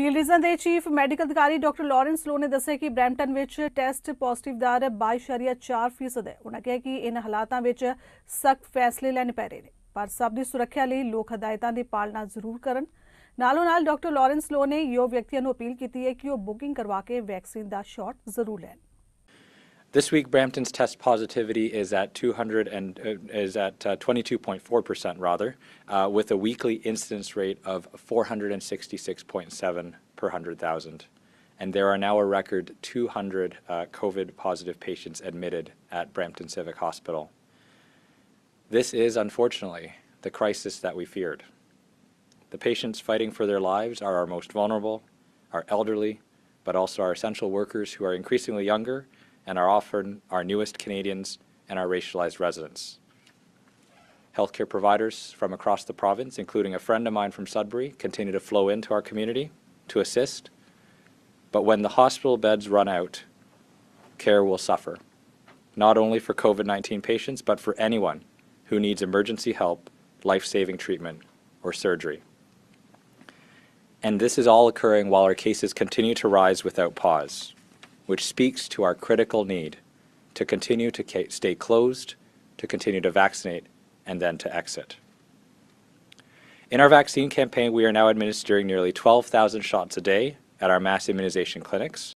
Field region ਦੇ chief medical ਅਧਿਕਾਰੀ doctor Lawrence Lo ਨੇ ਦੱਸਿਆ ਕਿ ਬ੍ਰੈਂਪਟਨ ਵਿੱਚ ਟੈਸਟ ਪੋਜ਼ਿਟਿਵ ਦਰ 22.4% ਹੈ ਉਹਨਾਂ ਕਿਹਾ ਕਿ ਇਹਨਾਂ ਹਾਲਾਤਾਂ ਵਿੱਚ ਸਖਤ ਫੈਸਲੇ ਲੈਣੇ ਪੈ ਰਹੇ ਨੇ ਪਰ ਸਭ ਦੀ ਸੁਰੱਖਿਆ ਲਈ ਲੋਕ ਹਦਾਇਤਾਂ ਦੀ ਪਾਲਣਾ ਜ਼ਰੂਰ ਕਰਨ ਨਾਲੋਂ ਨਾਲ ਡਾਕਟਰ ਲਾਰੈਂਸ ਲੋ ਨੇ ਯੋ ਵਿਅਕਤੀਆਂ ਨੂੰ ਅਪੀਲ ਕੀਤੀ ਹੈ ਕਿ ਉਹ ਬੁਕਿੰਗ ਕਰਵਾ ਕੇ ਵੈਕਸੀਨ ਦਾ ਸ਼ਾਟ ਜ਼ਰੂਰ ਲੈਣ This week, Brampton's test positivity is at 200 and uh, is at 22.4 uh, percent, rather, uh, with a weekly incidence rate of 466.7 per 100,000. And there are now a record 200 uh, COVID positive patients admitted at Brampton Civic Hospital. This is, unfortunately, the crisis that we feared. The patients fighting for their lives are our most vulnerable, our elderly, but also our essential workers who are increasingly younger and are often our newest Canadians and our racialized residents. Healthcare providers from across the province, including a friend of mine from Sudbury, continue to flow into our community to assist. But when the hospital beds run out, care will suffer, not only for COVID-19 patients, but for anyone who needs emergency help, life-saving treatment, or surgery. And this is all occurring while our cases continue to rise without pause which speaks to our critical need to continue to stay closed, to continue to vaccinate, and then to exit. In our vaccine campaign, we are now administering nearly 12,000 shots a day at our mass immunization clinics,